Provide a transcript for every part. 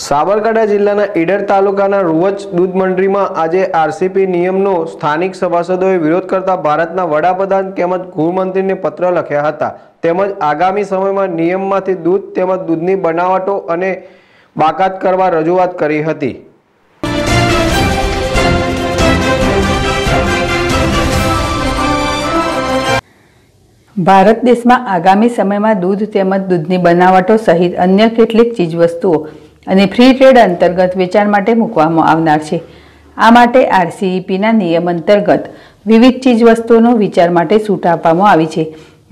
સાબરકાંઠા જિલ્લાના ઈડર તાલુકાના રૂવજ દૂધ મંડળીમાં આજે આરસીપી નિયમનો સ્થાનિક સભાસદોએ વિરોધ કરતા ભારતના વડાપ્રધાન તેમજ ગૃહમંત્રીને પત્ર લખ્યા હતા તેમજ આગામી સમયમાં નિયમમાંથી દૂધ તેમજ દૂધની બનાવટો અને બાકાત કરવા રજૂઆત કરી હતી ભારત દેશમાં આગામી સમયમાં દૂધ તેમજ દૂધની બનાવટો સહિત અન્ય કેટલીક ચીજવસ્તુઓ અને ફ્રી ટ્રેડ અંતર્ગત વેચાણ માટે મૂકવામાં આવનાર છે આ માટે આરસીઈપીના નિયમ અંતર્ગત વિવિધ ચીજવસ્તુઓનો વિચાર માટે છૂટ આપવામાં આવી છે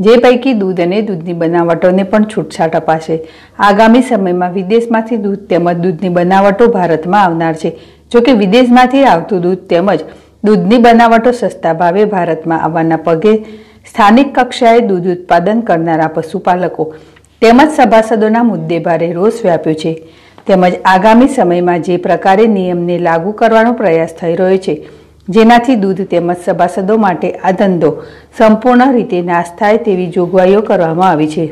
જે પૈકી દૂધ અને દૂધની બનાવટોને પણ છૂટછાટ અપાશે આગામી સમયમાં વિદેશમાંથી દૂધ તેમજ દૂધની બનાવટો ભારતમાં આવનાર છે જોકે વિદેશમાંથી આવતું દૂધ તેમજ દૂધની બનાવટો સસ્તા ભાવે ભારતમાં આવવાના પગે સ્થાનિક કક્ષાએ દૂધ ઉત્પાદન કરનારા પશુપાલકો તેમજ સભાસદોના મુદ્દે ભારે રોષ વ્યાપ્યો છે તેમજ આગામી સમયમાં જે પ્રકારે નિયમને લાગુ કરવાનો પ્રયાસ થઈ રહ્યો છે જેનાથી દૂધ તેમજ સભાસદો માટે આ ધંધો સંપૂર્ણ રીતે નાશ થાય તેવી જોગવાઈઓ કરવામાં આવી છે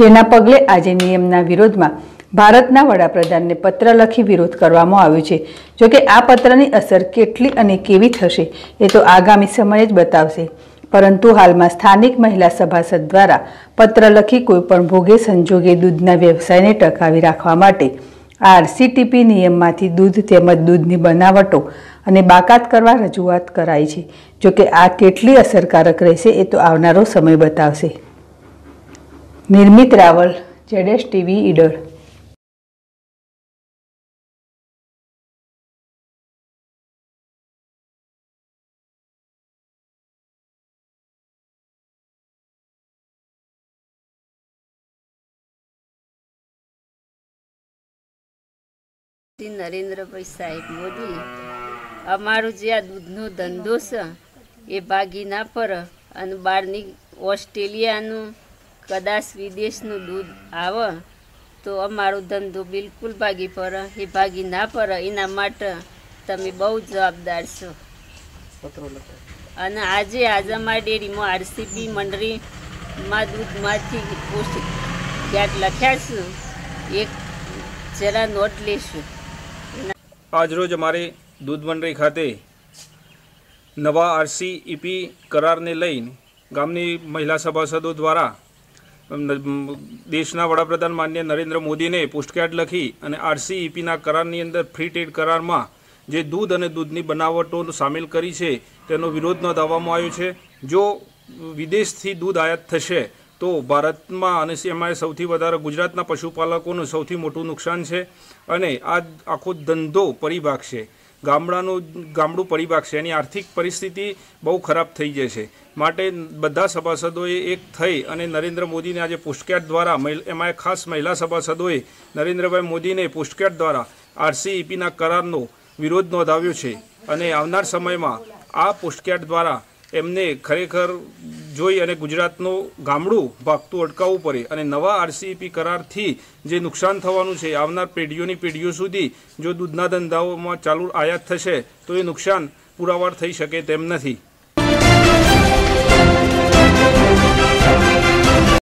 જેના પગલે આજે નિયમના વિરોધમાં ભારતના વડાપ્રધાનને પત્ર લખી વિરોધ કરવામાં આવ્યો છે જોકે આ પત્રની અસર કેટલી અને કેવી થશે એ તો આગામી સમય જ બતાવશે પરંતુ હાલમાં સ્થાનિક મહિલા સભાસદ દ્વારા પત્ર લખી કોઈપણ ભોગે સંજોગે દૂધના વ્યવસાયને ટકાવી રાખવા માટે આરસીટીપી નિયમમાંથી દૂધ તેમજ દૂધની બનાવટો અને બાકાત કરવા રજૂઆત કરાઈ છે જોકે આ કેટલી અસરકારક રહેશે એ તો આવનારો સમય બતાવશે નિર્મિત રાવલ જેડેશ ટીવી ઈડર શ્રી નરેન્દ્રભાઈ સાહેબ મોદી અમારો જે આ દૂધનો ધંધો છે એ ભાગી ના પર અને બહારની ઓસ્ટ્રેલિયાનું કદાચ વિદેશનું દૂધ આવે તો અમારો ધંધો બિલકુલ ભાગી પર એ ભાગી ના પર એના માટે તમે બહુ જવાબદાર છો અને આજે આજે અમારી ડેરીમાં આરસીબી મંડળીમાં દૂધમાંથી પોષક ક્યાંક લખ્યા છું એક જરા નોટ લેશું આજરોજ અમારે દૂધ મંડળી ખાતે નવા આરસી ઈપી કરારને લઈને ગામની મહિલા સભાસદો દ્વારા દેશના વડાપ્રધાન માન્ય નરેન્દ્ર મોદીને પોસ્ટકાર્ડ લખી અને આરસી ઈપીના કરારની અંદર ફ્રી ટ્રેડ કરારમાં જે દૂધ અને દૂધની બનાવટો સામેલ કરી છે તેનો વિરોધ નોંધાવવામાં આવ્યો છે જો વિદેશથી દૂધ આયાત થશે તો ભારતમાં અને એમાં સૌથી વધારે ગુજરાતના પશુપાલકોનું સૌથી મોટું નુકસાન છે અને આ આખો ધંધો પરિભાગ છે ગામડાનું ગામડું પરિભાગ છે એની આર્થિક પરિસ્થિતિ બહુ ખરાબ થઈ જશે માટે બધા સભાસદોએ એક થઈ અને નરેન્દ્ર મોદીને આજે પુષ્કેટ દ્વારા એમાં ખાસ મહિલા સભાસદોએ નરેન્દ્રભાઈ મોદીને પુષ્કેટ દ્વારા આરસીઈપીના કરારનો વિરોધ નોંધાવ્યો છે અને આવનાર સમયમાં આ પુષ્કેટ દ્વારા એમને ખરેખર જોઈ અને ગુજરાતનું ગામડું ભાગતું અટકાવવું પડે અને નવા આરસીઈપી કરારથી જે નુકસાન થવાનું છે આવનાર પેઢીઓની પેઢીઓ સુધી જો દૂધના ધંધાઓમાં ચાલુ આયાત થશે તો એ નુકસાન પુરાવાર થઈ શકે તેમ નથી